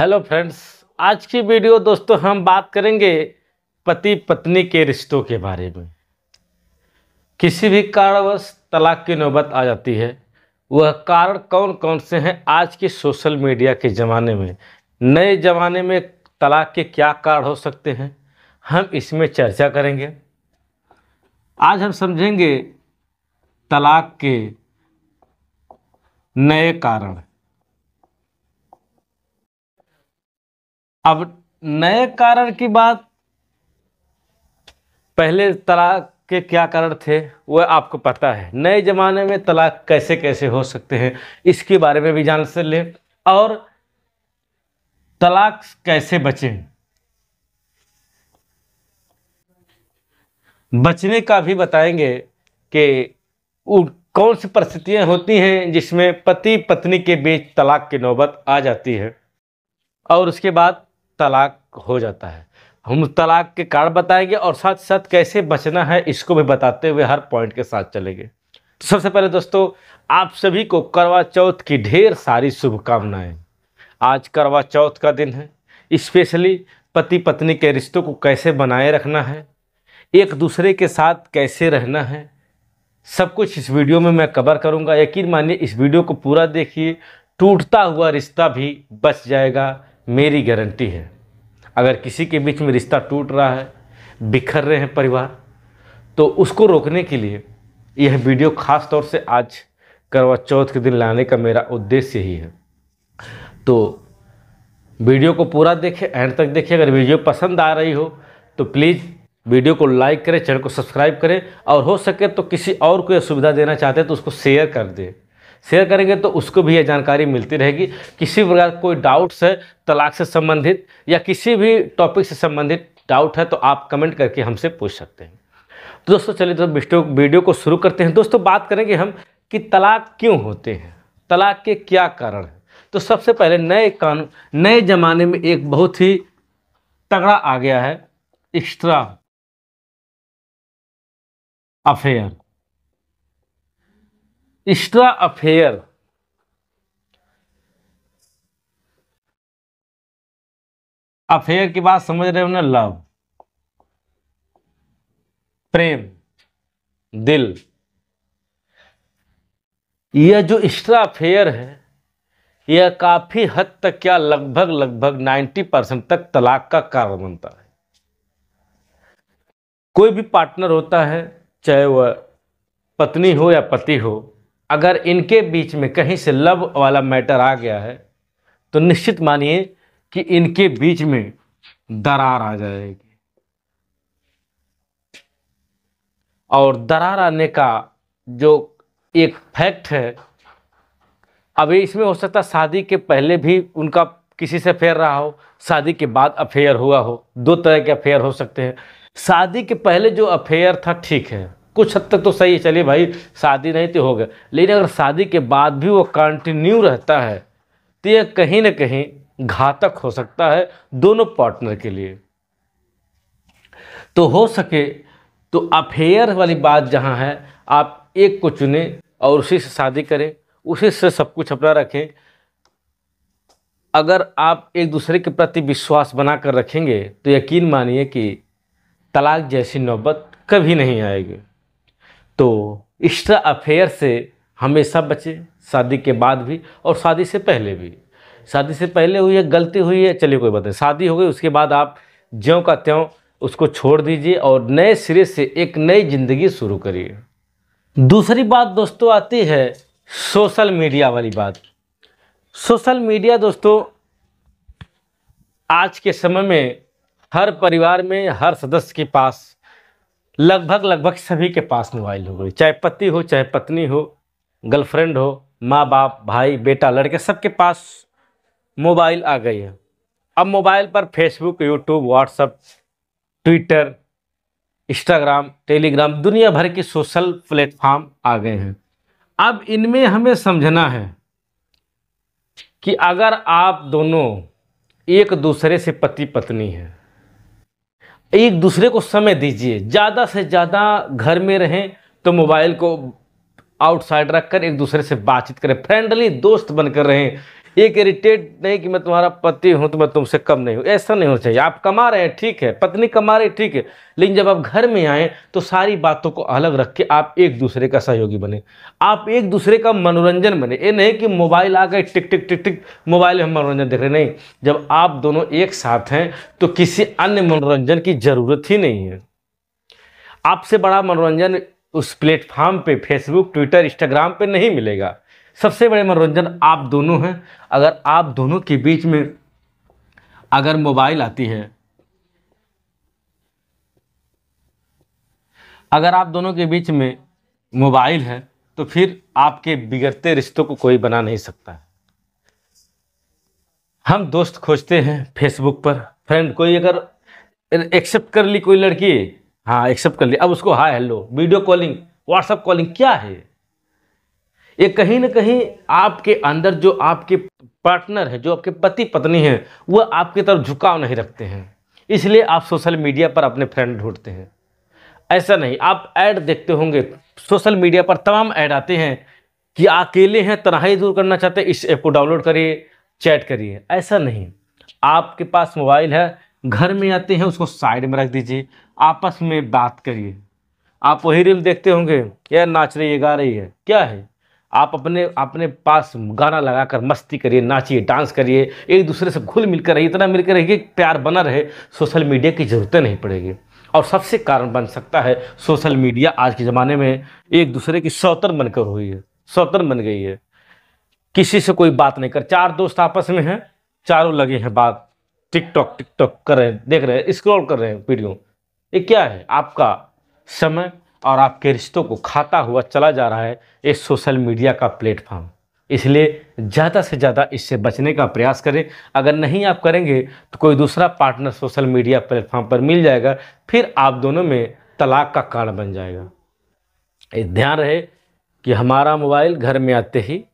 hello friends आज की video दोस्तों हम बात करेंगे पति पत्नी के रिश्तों के बारे में किसी भी कारणवश तलाक की नौबत आ जाती है वह कारण कौन कौन से हैं आज के सोशल मीडिया के ज़माने में नए ज़माने में तलाक के क्या कारण हो सकते हैं हम इसमें चर्चा करेंगे आज हम समझेंगे तलाक के नए कारण अब नए कारण की बात पहले तलाक के क्या कारण थे वह आपको पता है नए ज़माने में तलाक कैसे कैसे हो सकते हैं इसके बारे में भी जान से लें और तलाक कैसे बचें बचने का भी बताएंगे कि कौन सी परिस्थितियां होती हैं जिसमें पति पत्नी के बीच तलाक की नौबत आ जाती है और उसके बाद तलाक हो जाता है हम तलाक के कारण बताएंगे और साथ साथ कैसे बचना है इसको भी बताते हुए हर पॉइंट के साथ चलेंगे तो सबसे पहले दोस्तों आप सभी को करवा चौथ की ढेर सारी शुभकामनाएं आज करवा चौथ का दिन है स्पेशली पति पत्नी के रिश्तों को कैसे बनाए रखना है एक दूसरे के साथ कैसे रहना है सब कुछ इस वीडियो में मैं कवर करूंगा यकीन मानिए इस वीडियो को पूरा देखिए टूटता हुआ रिश्ता भी बच जाएगा मेरी गारंटी है अगर किसी के बीच में रिश्ता टूट रहा है बिखर रहे हैं परिवार तो उसको रोकने के लिए यह वीडियो खास तौर से आज करवा चौथ के दिन लाने का मेरा उद्देश्य ही है तो वीडियो को पूरा देखें एंड तक देखें अगर वीडियो पसंद आ रही हो तो प्लीज़ वीडियो को लाइक करें चैनल को सब्सक्राइब करें और हो सके तो किसी और को यह सुविधा देना चाहते हैं तो उसको शेयर कर दें शेयर करेंगे तो उसको भी ये जानकारी मिलती रहेगी किसी प्रकार कोई डाउट्स है तलाक से संबंधित या किसी भी टॉपिक से संबंधित डाउट है तो आप कमेंट करके हमसे पूछ सकते हैं तो दोस्तों चलिए तो वीडियो को शुरू करते हैं दोस्तों बात करेंगे हम कि तलाक क्यों होते हैं तलाक के क्या कारण हैं तो सबसे पहले नए कानून नए ज़माने में एक बहुत ही तगड़ा आ गया है extra affair extra affair affair की बात समझ रहे हो ना लव प्रेम दिल यह जो एक्स्ट्रा अफेयर है यह काफ़ी हद तक क्या लगभग लगभग 90 परसेंट तक तलाक का कारण बनता है कोई भी पार्टनर होता है चाहे वह पत्नी हो या पति हो अगर इनके बीच में कहीं से लव वाला मैटर आ गया है तो निश्चित मानिए कि इनके बीच में दरार आ जाएगी और दरार आने का जो एक फैक्ट है अभी इसमें हो सकता शादी के पहले भी उनका किसी से अफेयर रहा हो शादी के बाद अफेयर हुआ हो दो तरह के अफेयर हो सकते हैं शादी के पहले जो अफेयर था ठीक है कुछ हद तक तो सही है चलिए भाई शादी नहीं तो हो गया लेकिन अगर शादी के बाद भी वो कंटिन्यू रहता है तो यह कहीं ना कहीं घातक हो सकता है दोनों पार्टनर के लिए तो हो सके तो अफेयर वाली बात जहाँ है आप एक को चुने और उसी से शादी करें उसी से सब कुछ अपना रखें अगर आप एक दूसरे के प्रति विश्वास बना कर रखेंगे तो यकीन मानिए कि तलाक जैसी नौबत कभी नहीं आएगी तो एक्स्ट्रा अफेयर से हमेशा बचें शादी के बाद भी और शादी से पहले भी शादी से पहले हुई है गलती हुई है चलिए कोई बात नहीं शादी हो गई उसके बाद आप ज्यों का त्यों उसको छोड़ दीजिए और नए सिरे से एक नई ज़िंदगी शुरू करिए दूसरी बात दोस्तों आती है सोशल मीडिया वाली बात सोशल मीडिया दोस्तों आज के समय में हर परिवार में हर सदस्य के पास लगभग लगभग सभी के पास मोबाइल हो गई चाहे पति हो चाहे पत्नी हो गर्लफ्रेंड हो माँ बाप भाई बेटा लड़के सबके पास मोबाइल आ गई है अब मोबाइल पर Facebook YouTube WhatsApp Twitter Instagram Telegram दुनिया भर के सोशल प्लेटफॉर्म आ गए हैं अब इनमें हमें समझना है कि अगर आप दोनों एक दूसरे से पति पत्नी हैं एक दूसरे को समय दीजिए ज़्यादा से ज़्यादा घर में रहें तो मोबाइल को आउटसाइड रखकर एक दूसरे से बातचीत करें फ्रेंडली दोस्त बनकर रहें एक इरिटेट नहीं कि मैं तुम्हारा पति हूँ तो मैं तुमसे कम नहीं हूँ ऐसा नहीं होना चाहिए आप कमा रहे हैं ठीक है पत्नी कमा रही ठीक है लेकिन जब आप घर में आए तो सारी बातों को अलग रख के आप एक दूसरे का सहयोगी बने आप एक दूसरे का मनोरंजन बने ये नहीं कि मोबाइल आ गए टिक टिक टिक टिक मोबाइल में मनोरंजन देख रहे नहीं जब आप दोनों एक साथ हैं तो किसी अन्य मनोरंजन की ज़रूरत ही नहीं है आपसे बड़ा मनोरंजन उस प्लेटफॉर्म पे फेसबुक ट्विटर इंस्टाग्राम पे नहीं मिलेगा सबसे बड़े मनोरंजन आप दोनों हैं अगर आप दोनों के बीच में अगर मोबाइल आती है अगर आप दोनों के बीच में मोबाइल है तो फिर आपके बिगड़ते रिश्तों को कोई बना नहीं सकता हम दोस्त खोजते हैं फेसबुक पर फ्रेंड कोई अगर एक्सेप्ट कर ली कोई लड़की हाँ एक्सेप्ट कर ली अब उसको hi hello video calling WhatsApp calling क्या है ये कहीं ना कहीं आपके अंदर जो आपके पार्टनर है जो आपके पति पत्नी हैं वह आपकी तरफ झुकाव नहीं रखते हैं इसलिए आप सोशल मीडिया पर अपने फ्रेंड ढूंढते हैं ऐसा नहीं आप ऐड देखते होंगे सोशल मीडिया पर तमाम ऐड आते हैं कि अकेले हैं तनहाई दूर करना चाहते हैं इस ऐप को डाउनलोड करिए चैट करिए ऐसा नहीं आपके पास मोबाइल है घर में आते हैं उसको साइड में रख दीजिए आपस में बात करिए आप वही रील देखते होंगे यार नाच रही है गा रही है क्या है आप अपने अपने पास गाना लगाकर मस्ती करिए नाचिए डांस करिए एक दूसरे से घुल मिलकर रहिए इतना मिलकर रहिए प्यार बना रहे सोशल मीडिया की ज़रूरतें नहीं पड़ेगी और सबसे कारण बन सकता है सोशल मीडिया आज के ज़माने में एक दूसरे की सौतन बनकर हुई है सौतर बन गई है किसी से कोई बात नहीं कर चार दोस्त आपस में हैं चारों लगे हैं बात टिकटॉक टिकटॉक कर रहे हैं देख रहे हैं स्क्रॉल कर रहे हैं वीडियो ये क्या है आपका समय और आपके रिश्तों को खाता हुआ चला जा रहा है ये सोशल मीडिया का प्लेटफॉर्म इसलिए ज़्यादा से ज़्यादा इससे बचने का प्रयास करें अगर नहीं आप करेंगे तो कोई दूसरा पार्टनर सोशल मीडिया प्लेटफॉर्म पर मिल जाएगा फिर आप दोनों में तलाक का कारण बन जाएगा ये ध्यान रहे कि हमारा मोबाइल घर में आते ही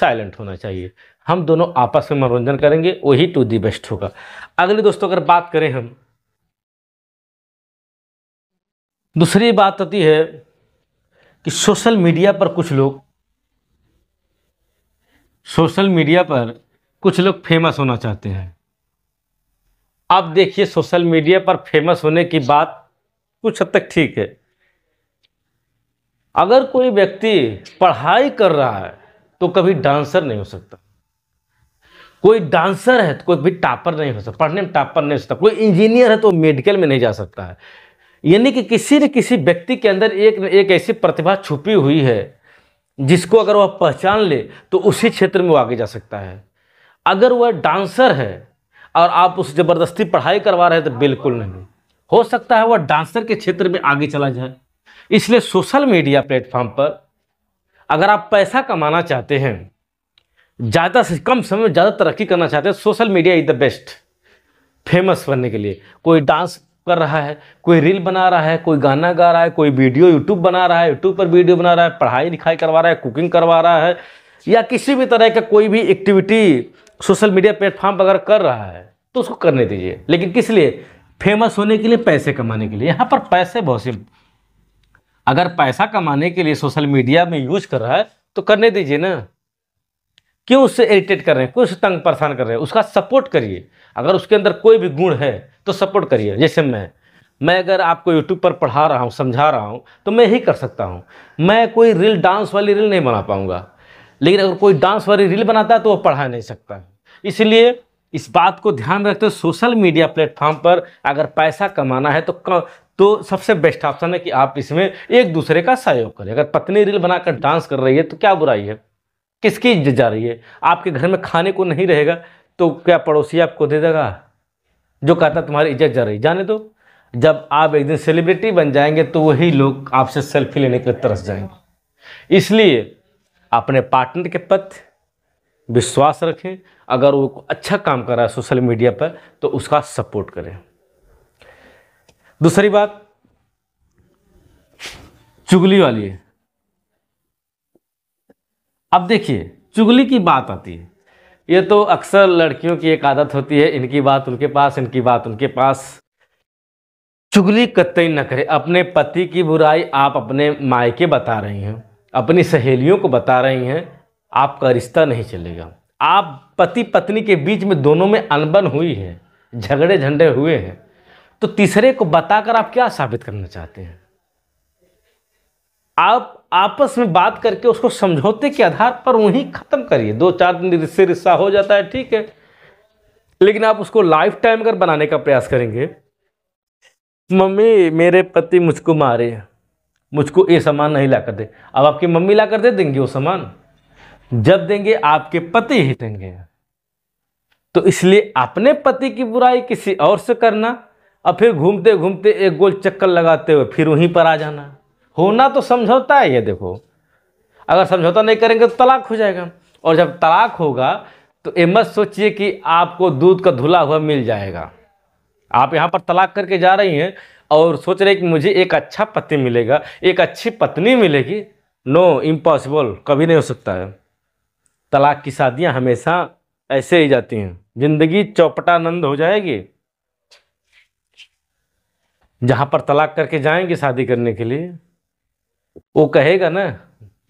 साइलेंट होना चाहिए हम दोनों आपस में मनोरंजन करेंगे वही टू दी बेस्ट होगा अगले दोस्तों अगर बात करें हम दूसरी बात आती है कि सोशल मीडिया पर कुछ लोग सोशल मीडिया पर कुछ लोग फेमस होना चाहते हैं आप देखिए सोशल मीडिया पर फेमस होने की बात कुछ हद तक ठीक है अगर कोई व्यक्ति पढ़ाई कर रहा है तो कभी डांसर नहीं हो सकता कोई डांसर है तो कोई भी टापर नहीं हो सकता पढ़ने में टापर नहीं हो सकता कोई इंजीनियर है तो मेडिकल में नहीं जा सकता है यानी कि किसी न किसी व्यक्ति के अंदर एक न एक ऐसी प्रतिभा छुपी हुई है जिसको अगर वह पहचान ले तो उसी क्षेत्र में वो आगे जा सकता है अगर वह डांसर है और आप उस ज़बरदस्ती पढ़ाई करवा रहे हैं तो बिल्कुल नहीं हो सकता है वह डांसर के क्षेत्र में आगे चला जाए इसलिए सोशल मीडिया प्लेटफॉर्म पर अगर आप पैसा कमाना चाहते हैं ज़्यादा से कम समय में ज़्यादा तरक्की करना चाहते हैं social media is the best famous बनने के लिए कोई डांस कर रहा है कोई रील बना रहा है कोई गाना गा रहा है कोई वीडियो यूट्यूब बना रहा है यूट्यूब पर वीडियो बना रहा है पढ़ाई लिखाई करवा रहा है कुकिंग करवा रहा है या किसी भी तरह का कोई भी एक्टिविटी सोशल मीडिया प्लेटफॉर्म वगैरह कर रहा है तो उसको करने दीजिए लेकिन किस लिए फेमस होने के लिए पैसे कमाने के लिए यहाँ पर पैसे बहुत से अगर पैसा कमाने के लिए सोशल मीडिया में यूज कर रहा है तो करने दीजिए ना क्यों उससे इरिटेट कर रहे हैं क्यों उससे तंग परेशान कर रहे हैं उसका सपोर्ट करिए अगर उसके अंदर कोई भी गुण है तो सपोर्ट करिए जैसे मैं मैं अगर आपको यूट्यूब पर पढ़ा रहा हूँ समझा रहा हूँ तो मैं ही कर सकता हूँ मैं कोई रील डांस वाली रील नहीं बना पाऊँगा लेकिन अगर कोई डांस वाली रील बनाता है तो वो पढ़ा नहीं सकता इसलिए इस बात को ध्यान रखते हुए सोशल मीडिया प्लेटफॉर्म पर अगर पैसा कमाना है तो कम तो सबसे बेस्ट ऑप्शन है कि आप इसमें एक दूसरे का सहयोग करें अगर पत्नी रील बनाकर डांस कर रही है तो क्या बुराई है किसकी इज्जत जा रही है आपके घर में खाने को नहीं रहेगा तो क्या पड़ोसी आपको दे देगा जो कहता तुम्हारी इज्जत जा रही जाने दो जब आप एक दिन सेलिब्रिटी बन जाएंगे तो वही लोग आपसे सेल्फी लेने के लिए तरस जाएंगे इसलिए अपने पार्टनर के पथ विश्वास रखें अगर वो अच्छा काम कर रहा है सोशल मीडिया पर तो उसका सपोर्ट करें दूसरी बात चुगली वाली अब देखिए चुगली की बात आती है ये तो अक्सर लड़कियों की एक आदत होती है इनकी बात उनके पास इनकी बात उनके पास चुगली कतई न करे अपने पति की बुराई आप अपने मायके बता रही हैं अपनी सहेलियों को बता रही हैं आपका रिश्ता नहीं चलेगा आप पति पत्नी के बीच में दोनों में अनबन हुई है झगड़े झंडे हुए हैं तो तीसरे को बताकर आप क्या साबित करना चाहते हैं आप आपस में बात करके उसको समझौते के आधार पर वहीं ख़त्म करिए दो चार दिन से रिश्ता हो जाता है ठीक है लेकिन आप उसको लाइफ टाइम अगर बनाने का प्रयास करेंगे मम्मी मेरे पति मुझको मारे मुझको ये सामान नहीं ला कर दे अब आपकी मम्मी ला कर दे देंगे वो सामान जब देंगे आपके पति ही देंगे तो इसलिए अपने पति की बुराई किसी और से करना और फिर घूमते घूमते एक गोल चक्कर लगाते हुए फिर वहीं पर आ जाना होना तो समझौता है ये देखो अगर समझौता नहीं करेंगे तो तलाक हो जाएगा और जब तलाक होगा तो ये मत सोचिए कि आपको दूध का धुला हुआ मिल जाएगा आप यहाँ पर तलाक करके जा रही हैं और सोच रहे कि मुझे एक अच्छा पति मिलेगा एक अच्छी पत्नी मिलेगी नो इम्पॉसिबल कभी नहीं हो सकता है तलाक की शादियाँ हमेशा ऐसे ही जाती हैं जिंदगी चौपटानंद हो जाएगी जहाँ पर तलाक करके जाएंगे शादी करने के लिए वो कहेगा ना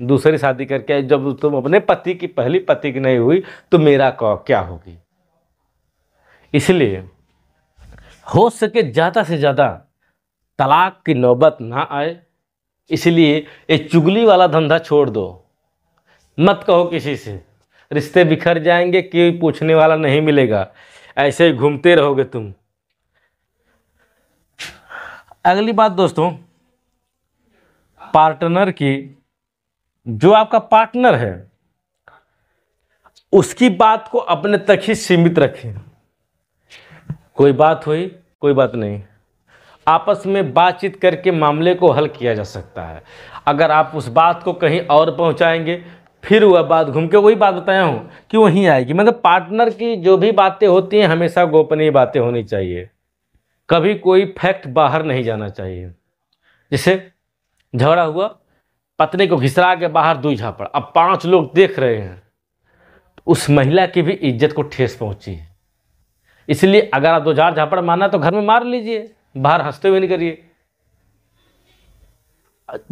दूसरी शादी करके जब तुम अपने पति की पहली पति की नहीं हुई तो मेरा क्या होगी इसलिए हो सके ज़्यादा से ज़्यादा तलाक की नौबत ना आए इसलिए ये चुगली वाला धंधा छोड़ दो मत कहो किसी से रिश्ते बिखर जाएंगे कोई पूछने वाला नहीं मिलेगा ऐसे ही घूमते रहोगे तुम अगली बात दोस्तों पार्टनर की जो आपका पार्टनर है उसकी बात को अपने तक ही सीमित रखें कोई बात हुई कोई बात नहीं आपस में बातचीत करके मामले को हल किया जा सकता है अगर आप उस बात को कहीं और पहुंचाएंगे फिर वह बात घूम के वही बात बताया हूँ कि वहीं आएगी मतलब पार्टनर की जो भी बातें होती हैं हमेशा गोपनीय बातें होनी चाहिए कभी कोई फैक्ट बाहर नहीं जाना चाहिए जैसे झगड़ा हुआ पत्नी को घिसरा के बाहर दूर झापड़ अब पांच लोग देख रहे हैं तो उस महिला की भी इज्जत को ठेस पहुंची है इसलिए अगर आप दो चार झापड़ मारना तो घर में मार लीजिए बाहर हंसते हुए नहीं करिए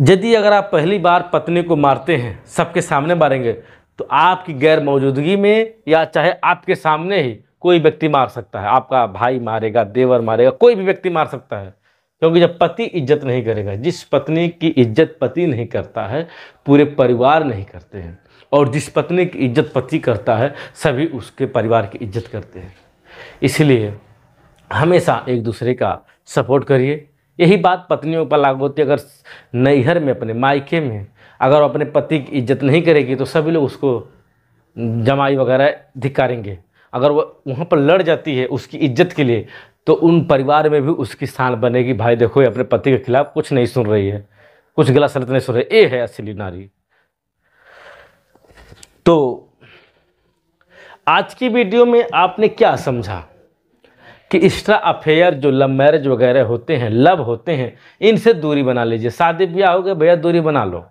यदि अगर आप पहली बार पत्नी को मारते हैं सबके सामने मारेंगे तो आपकी गैर मौजूदगी में या चाहे आपके सामने ही कोई व्यक्ति मार सकता है आपका भाई मारेगा देवर मारेगा कोई भी व्यक्ति मार सकता है क्योंकि जब पति इज्जत नहीं करेगा जिस पत्नी की इज्जत पति नहीं करता है पूरे परिवार नहीं करते हैं और जिस पत्नी की इज्जत पति करता है सभी उसके परिवार की इज्जत करते हैं इसलिए हमेशा एक दूसरे का सपोर्ट करिए यही बात पत्नियों पर लागू होती है अगर नैहर में अपने मायके में अगर अपने पति की इज्जत नहीं करेगी तो सभी लोग उसको जमाई वगैरह धिकारेंगे अगर वह वहाँ पर लड़ जाती है उसकी इज्जत के लिए तो उन परिवार में भी उसकी शान बनेगी भाई देखो ये अपने पति के खिलाफ कुछ नहीं सुन रही है कुछ गलत सलत नहीं सुन रही ये है असली नारी तो आज की वीडियो में आपने क्या समझा कि एक्स्ट्रा अफेयर जो लव मैरिज वगैरह होते हैं लव होते हैं इनसे दूरी बना लीजिए शादी ब्याह हो गया भैया दूरी बना लो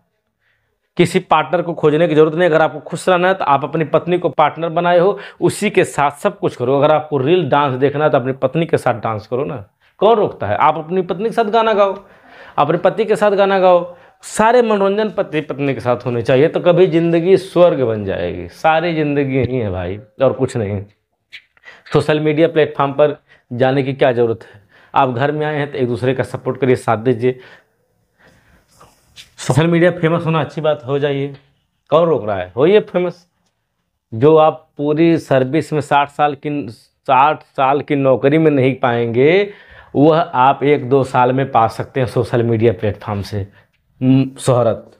किसी पार्टनर को खोजने की जरूरत नहीं अगर आपको खुश रहना है तो आप अपनी पत्नी को पार्टनर बनाए हो उसी के साथ सब कुछ करो अगर आपको रील डांस देखना है तो अपनी पत्नी के साथ डांस करो ना कौन रोकता है आप अपनी पत्नी के साथ गाना गाओ अपने पति के साथ गाना गाओ सारे मनोरंजन पति पत्नी के साथ होने चाहिए तो कभी ज़िंदगी स्वर्ग बन जाएगी सारी ज़िंदगी ही है भाई और कुछ नहीं सोशल मीडिया प्लेटफॉर्म पर जाने की क्या ज़रूरत है आप घर में आए हैं तो एक दूसरे का सपोर्ट करिए साथ दीजिए सोशल मीडिया फेमस होना अच्छी बात हो जाइए कौन रोक रहा है होइए फेमस जो आप पूरी सर्विस में साठ साल की साठ साल की नौकरी में नहीं पाएंगे वह आप एक दो साल में पा सकते हैं सोशल मीडिया प्लेटफॉर्म से शहरत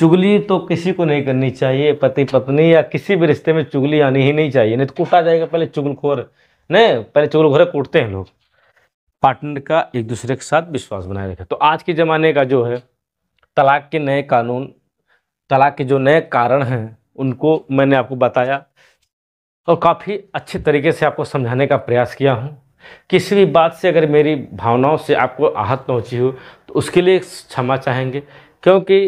चुगली तो किसी को नहीं करनी चाहिए पति पत्नी या किसी भी रिश्ते में चुगली आनी ही नहीं चाहिए नहीं तो कूटा जाएगा पहले चुगलखोर नहीं पहले चुगलखोर कूटते हैं लोग पार्टनर का एक दूसरे के साथ विश्वास बनाए रखें तो आज के ज़माने का जो है तलाक के नए कानून तलाक के जो नए कारण हैं उनको मैंने आपको बताया और काफ़ी अच्छे तरीके से आपको समझाने का प्रयास किया हूँ किसी भी बात से अगर मेरी भावनाओं से आपको आहत पहुँची हो तो उसके लिए क्षमा चाहेंगे क्योंकि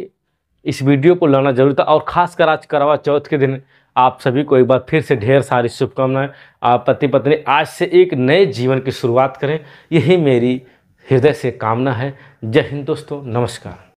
इस वीडियो को लाना जरूरी था और ख़ासकर आज करवा चौथ के दिन आप सभी को एक बार फिर से ढेर सारी शुभकामनाएं आप पति पत्नी आज से एक नए जीवन की शुरुआत करें यही मेरी हृदय से कामना है जय हिंद दोस्तों नमस्कार